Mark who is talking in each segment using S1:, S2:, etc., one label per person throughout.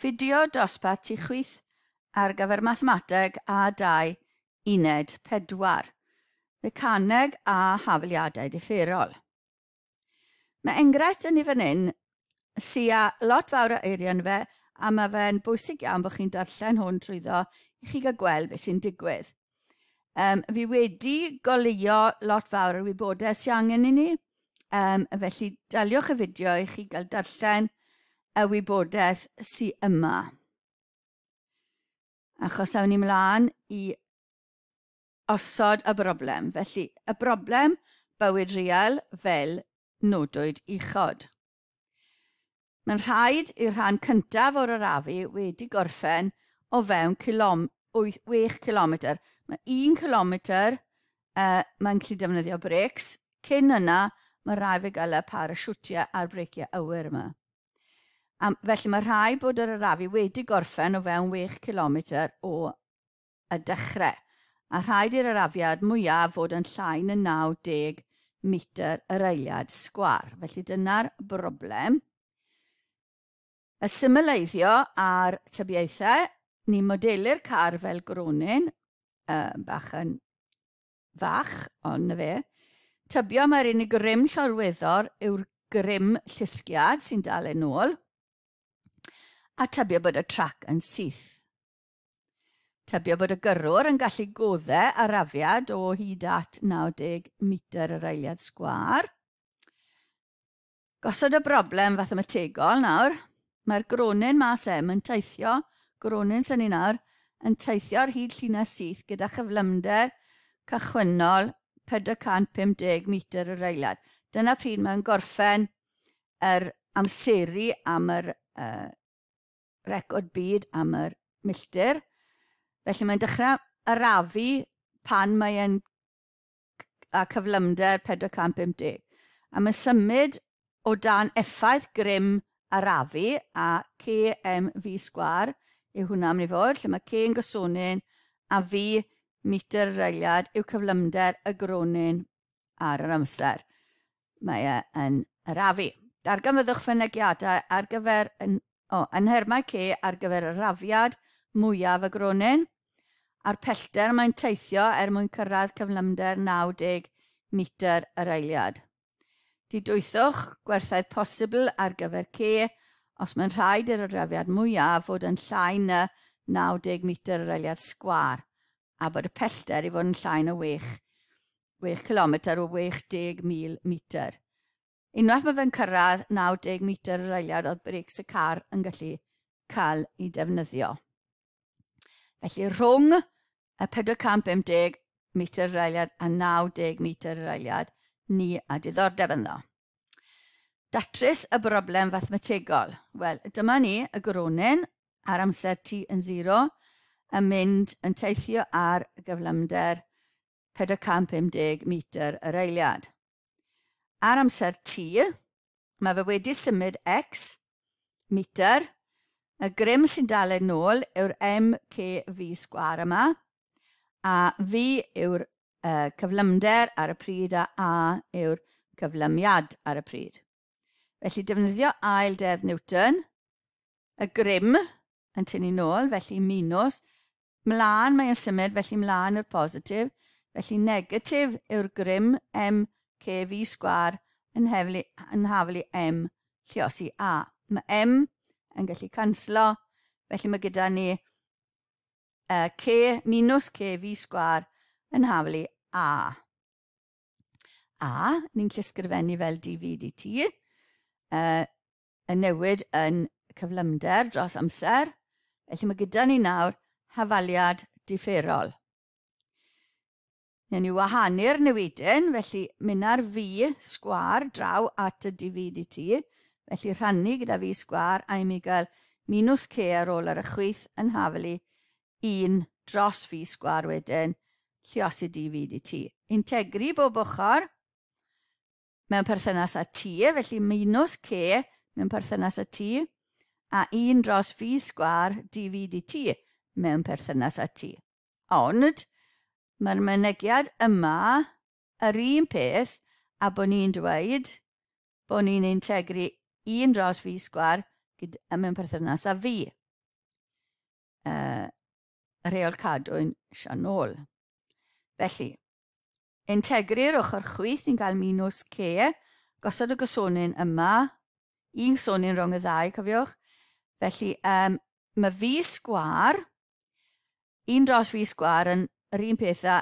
S1: fideo dosbarth tu chwith ar gyfer mathemateg A2 uned 4, mecaneg a hafliadau differol. Mae enghraifft yn ei fan hyn sy'n a lot fawr o eirion fe a mae fe'n bwysig iawn bod chi'n darllen hwn trwyddo i chi gael gweld beth sy'n digwydd. Um, fi wedi goleuo lot fawr o'r wybodaeth sy'n angen i ni, um, felly daliwch y fideo i chi gael darllen y wybodaeth sy'n yma. Achos awn ni mlaen i osod y broblem. Felly, y broblem bywyd real fel nodwyd uchod. Mae'n rhaid i'r rhan cyntaf o'r arafu wedi gorffen o fewn 8, km. Mae 1 km uh, mae'n gallu defnyddio brecs. Cyn yna, mae'n rhaid i gael y parasiwtiau a'r breciau awyr yma. A felly mae rhai bod yr arafu wedi gorffen o fewn 6 km o y dechrau, a rhaid i'r arafiad mwyaf fod yn llain yn 90 metr yr eiliad sgwar. Felly dyna'r broblem. Y symleiddio ar tybiaethau, ni modelu'r car fel gronin, uh, bach yn fach, ond na fe. Tybio mae'r unig grym llorweddor yw'r grym llusgiad sy'n dal yn ôl a tybio bod y trac yn syth. Tybio bod y gyrrwr yn gallu goddau afiad o hyd at 90 metr yr eiliad sgwar. Gosod y broblem fath tegol nawr, mae'r gronyn mas em yn teithio, gronyn sy'n ni nawr, yn teithio ar hyd llunau syth gyda chyflymder cychwynnol 450 metr yr eiliad. Dyna pryd mae'n gorffen yr amseru am yr uh, record byd am yr milltir. Felly mae'n dechrau arafu pan mae'n a cyflymder 450. A mae'n symud o dan effaith grym arafu a KMV sgwar yw hwnna am ni fod, lle mae K yn gysonyn a V metr ryliad yw cyflymder y gronyn ar yr amser. Mae e yn arafu. Dargymyddwch fynegiadau ar gyfer yn O, yn hermau ce ar gyfer y rafiad mwyaf y gronyn, a'r pellter mae'n teithio er mwyn cyrraedd cyflymder 90 metr yr eiliad. Di dwythwch gwerthaidd posibl ar gyfer ce os mae'n rhaid i'r rafiad mwyaf fod yn llai na 90 metr yr eiliad sgwar a bod y pellter i fod yn llai na 6, 6 km o mil metr. Unwaith mae fe'n cyrraedd 90 metr yr eiliad oedd brecs y car yn gallu cael ei defnyddio. Felly rhwng y 450 metr yr eiliad a 90 metr yr eiliad ni a diddordeb yn ddo. Datrys y broblem fathmategol. Wel, dyma ni y gronyn ar amser t yn 0 yn mynd yn teithio ar gyflymder 450 metr yr eiliad ar amser t, mae fe wedi symud x, meter, y grym sy'n dalen nôl yw'r mkv sgwar yma, a v yw'r uh, cyflymder ar y pryd a a yw'r cyflymiad ar y pryd. Felly defnyddio ail dedd Newton, y grym yn tynnu nôl, felly minus, mlaen mae'n symud, felly mlaen yw'r positif, felly negatif yw'r grym m KV sgwar yn, hefli, yn haflu M lliosi A. Mae M yn gallu canslo, felly mae gyda ni uh, K minus KV sgwar yn haflu A. A, ni'n llysgrifennu fel DV dt, uh, y newid yn cyflymder dros amser, felly mae gyda ni nawr hafaliad differol. Nen ni wahanu'r newidyn, felly mynd ar fi sgwar draw at y difyd i ti, felly rhannu gyda fi sgwar a i mi gael minus c ar ôl ar y chwyth yn hafelu un dros fi sgwar wedyn lluos i difyd i ti. Integri bob ochr mewn perthynas a ti, felly minus c mewn perthynas a ti, a un dros fi sgwar difyd i ti mewn perthynas a ti. Ond, Mae'r mynegiad yma yr un peth a bod ni'n dweud bod ni'n integru un dros fi sgwar gyda mewn perthynas a fi. Uh, rheol cadwyn sianol. Felly, integru'r ochr chwyth sy'n cael minus C, gosod y gysonyn yma, un sonyn rhwng y ddau, cofiwch. Felly, um, mae fi sgwar, un dros fi sgwar yn yr un peth a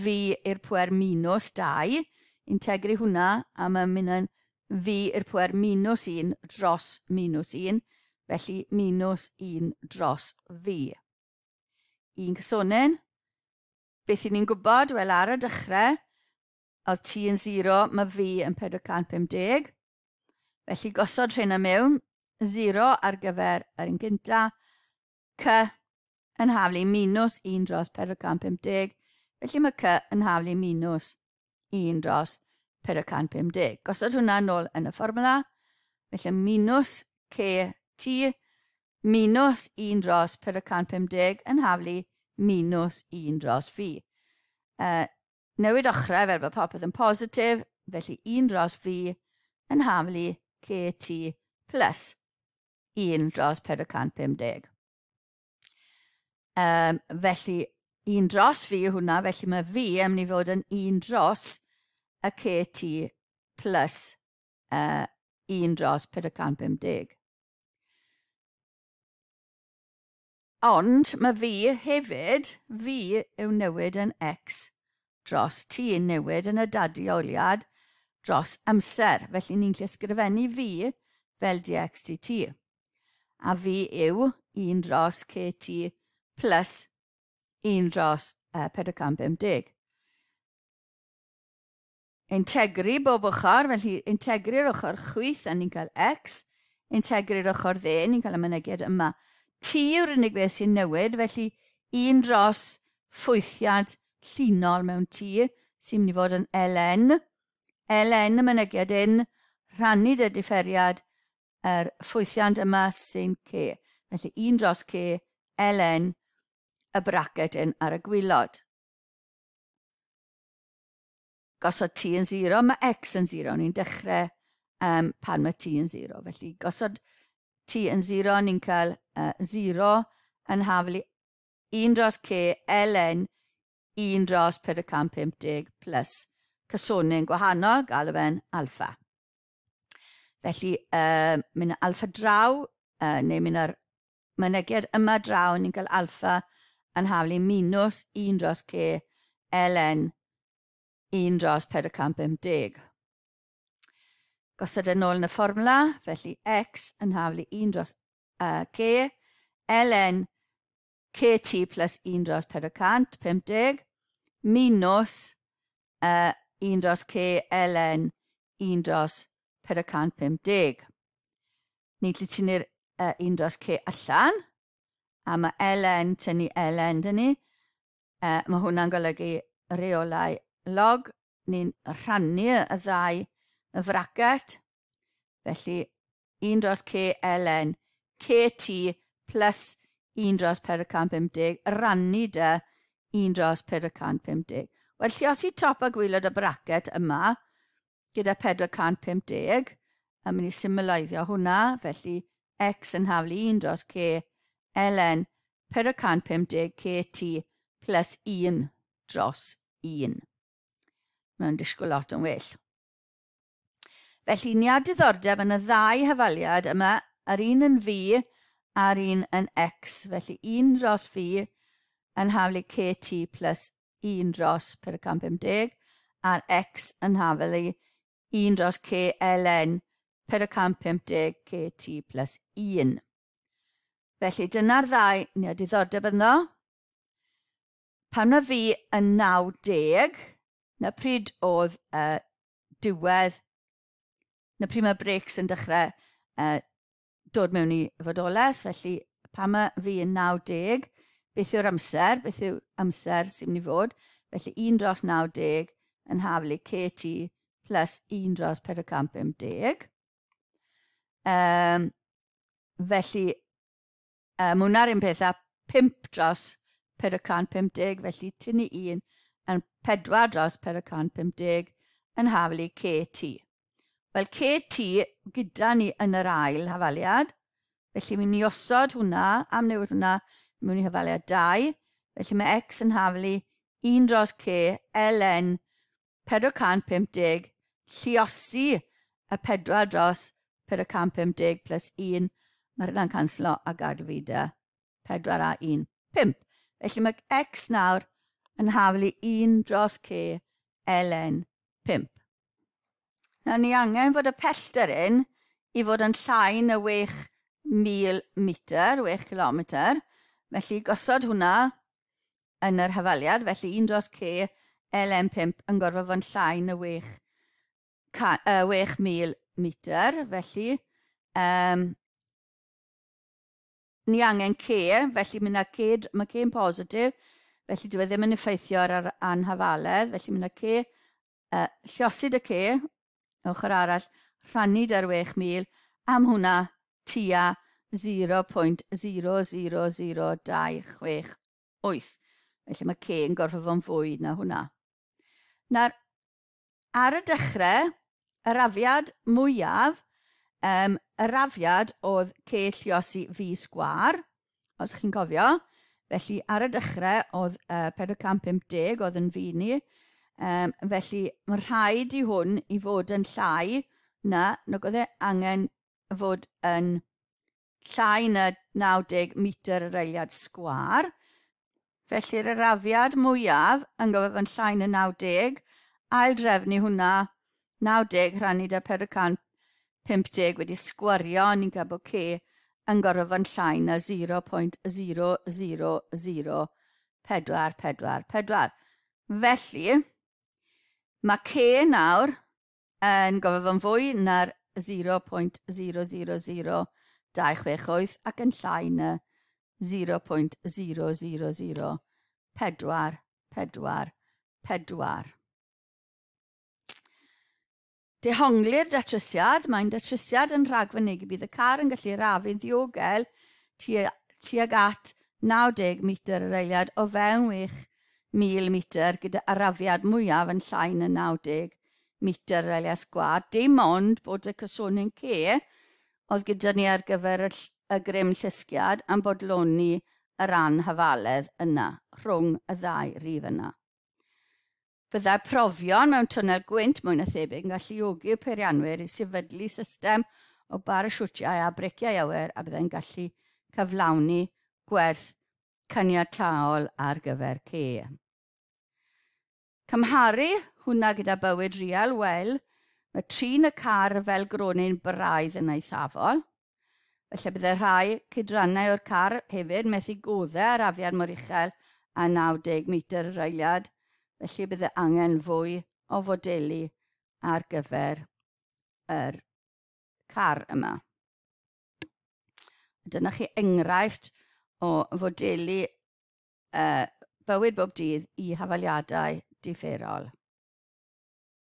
S1: fi i'r pwer minus 2, integru hwnna a mae'n mynd yn fi i'r pwer minus 1 dros minus 1, felly minus 1 dros fi. Un cysonyn, beth i ni'n gwybod, wel ar y dechrau, oedd t yn 0, mae fi yn 450. Felly gosod rhain y mewn, 0 ar gyfer yr un gyntaf, c yn haflu minws 1 dros 450, felly mae C yn haflu minws 1 dros 450. Gosod hwnna yn ôl yn y fformula, felly minws t minws 1 dros 450 yn haflu minws 1 dros fi. Uh, newid ochrau fel bod popeth yn positif, felly 1 dros fi yn haflu CT plus 1 dros 450. Um, felly, un dros fi yw hwnna, felly mae fi am ni fod yn un dros y KT plus uh, un dros 450. Ond mae fi hefyd, fi yw newid yn X dros T, yn newid yn y dadu oliad dros amser. Felly ni'n lle sgrifennu fi fel dx A fi yw un dros kt plus plus 1 dros uh, 450. Integru bob ochr, felly integru'r ochr chwyth a ni'n cael x, integru'r ochr dde, ni'n cael y mynegiad yma. T yw'r unig beth sy'n newid, felly 1 dros ffwythiad llunol mewn t sy'n mynd i fod yn ln. ln y mynegiad un, rhannu dy differiad yr er ffwythiad yma sy'n c. Felly 1 dros c, ln y yn ar y gwylod. Gosod t yn 0, mae x yn 0, ni'n dechrau um, pan mae t yn 0. Felly, gosod t yn 0, ni'n cael uh, 0 yn haflu 1 dros c ln 1 dros 450 plus cysonyn gwahanol, gael fe'n alfa. Felly, uh, mynd alfa draw, uh, neu mynd ar mynegiad yma draw, ni'n cael alfa yn haflu minus 1 dros C ln 1 dros 450. Gosod yn e ôl yn y fformula, felly x yn haflu 1 dros uh, k ln kt plus 1 dros 450 minus uh, 1 dros k ln 1 dros 450. Nid glu ti'n i'r uh, 1 dros k allan, a mae Elen tynnu Elen, dyn ni. E, mae hwnna'n golygu reolau log. Ni'n rhannu y ddau y fracet. Felly, 1 dros k ln kt plus 1 dros 450 rannu dy 1 dros 450. Wel, lle os i top a gwylod y bracet yma gyda 450, a mynd i symloeddio hwnna, felly x yn haflu 1 dros k ln 450 kt plus 1 dros 1. Mae'n disgwyl lot yn well. Felly, ni a diddordeb yn y ddau hafaliad yma, yr un yn fi a'r un yn x. Felly, 1 dros fi yn haflu kt plus 1 dros 450 a'r x yn haflu 1 dros KLN ln 450 kt plus 1. Felly dyna'r ddau ni o diddordeb ynddo. Pan na fi yn 90, na pryd oedd y e, uh, diwedd, na pryd mae breaks yn dechrau uh, e, dod mewn i fodolaeth, felly pan mae fi yn 90, beth yw'r amser, beth yw'r amser sy'n mynd i fod, felly 1 dros 90 yn haflu KT plus 1 dros 450. Um, felly Uh, mae hwnna'r un pethau, 5 dros 450, felly tynnu un yn 4 dros 450 yn haflu KT. Wel, KT gyda ni yn yr ail hafaliad, felly mi'n ni osod hwnna, am newid hwnna, mewn i hafaliad 2, felly mae X yn haflu 1 dros K ln 450 lliosi y 4 dros 450 plus 1 Mae hynna'n canslo a gadw fi de. 4 a 1, 5. Felly mae x nawr yn haflu 1 dros c ln 5. Na ni angen fod y pellter un i fod yn llain y 6,000 metr, 6 km. Felly gosod hwnna yn yr hyfaliad, felly 1 dros c ln 5 yn gorfod fod yn llain y 6,000 metr. Felly um, ni angen ce, felly mae yna ce, mae ce yn positif, felly dwi e ddim yn effeithio ar yr anhafaledd, felly mae yna ce, uh, llosid y ce, ochr arall, rhannu dar 6,000, am hwnna tua 0.00026. Felly mae ce yn gorfod fo'n fwy na hwnna. Nawr, ar y dechrau, yr afiad mwyaf um, y rafiad oedd cell Iosi fi sgwar, os chi'n cofio. Felly ar y dechrau oedd uh, 450 oedd yn fi ni. Um, felly mae'n rhaid i hwn i fod yn llai na nag oedd e angen fod yn llai na 90 metr yr eiliad sgwar. Felly'r arafiad mwyaf yn gofod yn llai na 90, ail drefnu hwnna 90 rhan i da 400 50 wedi sgwario, ni'n gael bod C yn gorfod llai na 0.000444. Felly, mae C nawr yn gofod yn fwy na'r 0.000268 ac yn llai na 0.000444. Dehongli'r datrysiad, mae'n datrysiad yn rhagfynig bydd y car yn gallu rafu ddiogel tuag at 90 metr yr eiliad o fewn 6,000 metr gyda arafiad mwyaf yn llain y 90 metr yr eiliad sgwad. Dim ond bod y cysonyn ce oedd gyda ni ar gyfer y, y grym llysgiad am bodloni yr anhafaledd yna rhwng y ddau rif yna. Byddai profion mewn tynel gwynt mwy na thebyg yn gallu iogi'r peirianwyr i sefydlu system o bar y siwtiau a breciau awyr a byddai'n gallu cyflawni gwerth cyniataol ar gyfer ce. Cymharu hwnna gyda bywyd real, wel, mae trin y car fel gronyn braidd yn eithafol. Felly byddai rhai cydrannau o'r car hefyd methu goddau ar afiad mor uchel a 90 metr yr eiliad, Felly bydd e angen fwy o fodeli ar gyfer yr car yma. Dyna chi enghraifft o fodeli uh, bywyd bob dydd i hafaliadau differol.